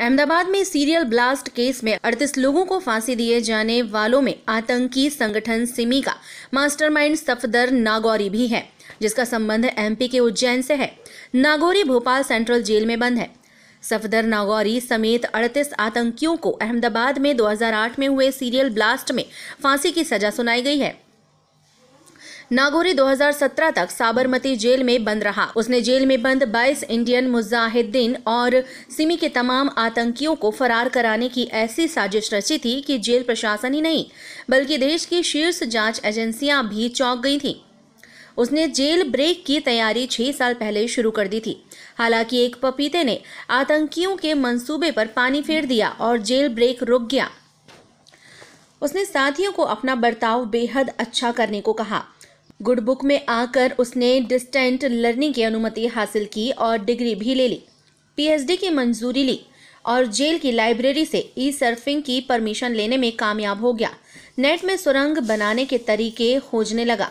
अहमदाबाद में serial blast case में 38 लोगों को फांसी दिए जाने वालों में आतंकी संगठन सिमी का मास्टरमाइंड सफदर नागौरी भी है जिसका संबंध एमपी के उज्जैन से है नागौरी भोपाल सेंट्रल जेल में बंद है सफदर नागौरी समेत 38 आतंकियों को अहमदाबाद में 2008 में हुए सीरियल ब्लास्ट में फांसी की सजा सुनाई गई है नागौरी 2017 तक साबरमती जेल में बंद रहा उसने जेल में बंद 22 इंडियन मुजाहिदीन और सिमी के तमाम आतंकियों को फरार कराने की ऐसी साजिश रची थी कि जेल प्रशासन ही नहीं बल्कि देश की शीर्ष जांच एजेंसियां भी चौंक गई थी उसने जेल ब्रेक की तैयारी छह साल पहले शुरू कर दी थी हालांकि एक पपीते ने आतंकियों के मंसूबे पर पानी फेर दिया और जेल ब्रेक रुक गया उसने साथियों को अपना बर्ताव बेहद अच्छा करने को कहा गुड बुक में आकर उसने डिस्टेंट लर्निंग की अनुमति हासिल की और डिग्री भी ले ली पीएचडी की मंजूरी ली और जेल की लाइब्रेरी से ई सर्फिंग की परमिशन लेने में कामयाब हो गया नेट में सुरंग बनाने के तरीके खोजने लगा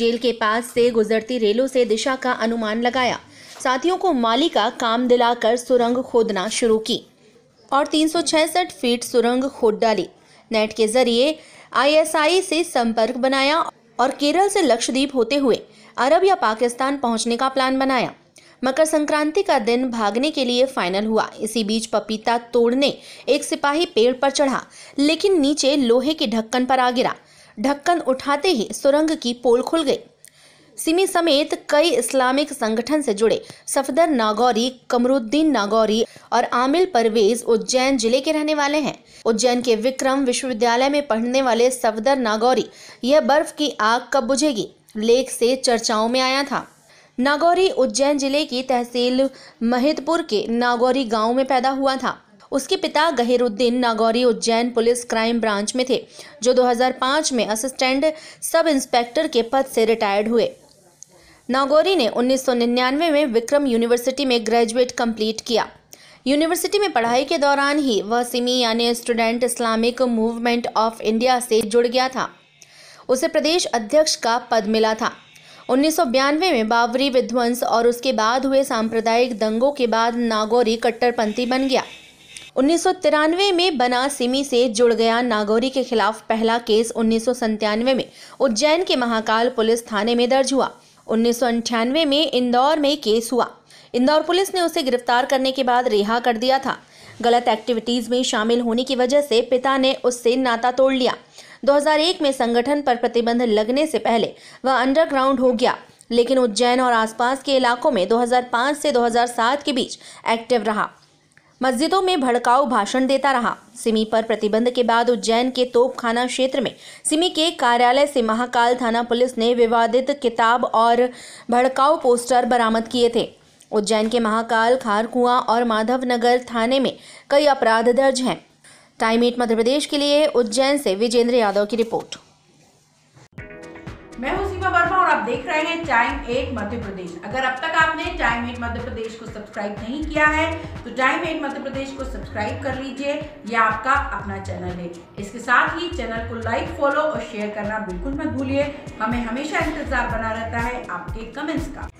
जेल के पास से गुजरती रेलों से दिशा का अनुमान लगाया साथियों को माली का काम दिलाकर सुरंग खोदना शुरू की और तीन फीट सुरंग खोद डाली नेट के जरिए आईएसआई से संपर्क बनाया और केरल से लक्षद्वीप होते हुए अरब या पाकिस्तान पहुंचने का प्लान बनाया मकर संक्रांति का दिन भागने के लिए फाइनल हुआ इसी बीच पपीता तोड़ने एक सिपाही पेड़ पर चढ़ा लेकिन नीचे लोहे के ढक्कन पर आ गिरा ढक्कन उठाते ही सुरंग की पोल खुल गई सिमी समेत कई इस्लामिक संगठन से जुड़े सफदर नागौरी कमरुद्दीन नागौरी और आमिल परवेज उज्जैन जिले के रहने वाले हैं उज्जैन के विक्रम विश्वविद्यालय में पढ़ने वाले सफदर नागौरी यह बर्फ की आग कब बुझेगी लेख से चर्चाओं में आया था नागौरी उज्जैन जिले की तहसील महितपुर के नागौरी गांव में पैदा हुआ था उसके पिता Gahiruddin Nagori Ujjain police crime branch में थे जो 2005 में असिस्टेंट सब इंस्पेक्टर के पद से रिटायर्ड हुए नागौरी ने 1999 में विक्रम यूनिवर्सिटी में ग्रेजुएट कंप्लीट किया यूनिवर्सिटी में पढ़ाई के दौरान ही वह सिमी यानी Student Islamic Movement of India से जुड़ गया था उसे प्रदेश अध्यक्ष का पद मिला था उन्नीस में बावरी विध्वंस और उसके बाद हुए सांप्रदायिक दंगों के बाद नागौरी कट्टरपंथी बन गया उन्नीस में बना सिमी से जुड़ गया नागौरी के खिलाफ पहला केस उन्नीस में उज्जैन के महाकाल पुलिस थाने में दर्ज हुआ उन्नीस में इंदौर में केस हुआ इंदौर पुलिस ने उसे गिरफ्तार करने के बाद रिहा कर दिया था गलत एक्टिविटीज़ में शामिल होने की वजह से पिता ने उससे नाता तोड़ लिया 2001 में संगठन पर प्रतिबंध लगने से पहले वह अंडरग्राउंड हो गया लेकिन उज्जैन और आसपास के इलाकों में 2005 से 2007 के बीच एक्टिव रहा मस्जिदों में भड़काऊ भाषण देता रहा सिमी पर प्रतिबंध के बाद उज्जैन के तोपखाना क्षेत्र में सिमी के कार्यालय से महाकाल थाना पुलिस ने विवादित किताब और भड़काऊ पोस्टर बरामद किए थे उज्जैन के महाकाल खारकुआ और माधवनगर थाने में कई अपराध दर्ज हैं टाइम एट मध्य प्रदेश के लिए उज्जैन से विजेंद्र यादव की रिपोर्ट मैं हूं सीमा वर्मा और आप देख रहे हैं टाइम एट मध्य प्रदेश अगर अब तक आपने टाइम एट मध्य प्रदेश को सब्सक्राइब नहीं किया है तो टाइम एट मध्य प्रदेश को सब्सक्राइब कर लीजिए यह आपका अपना चैनल है इसके साथ ही चैनल को लाइक फॉलो और शेयर करना बिल्कुल मत भूलिए हमें हमेशा इंतजार बना रहता है आपके कमेंट्स का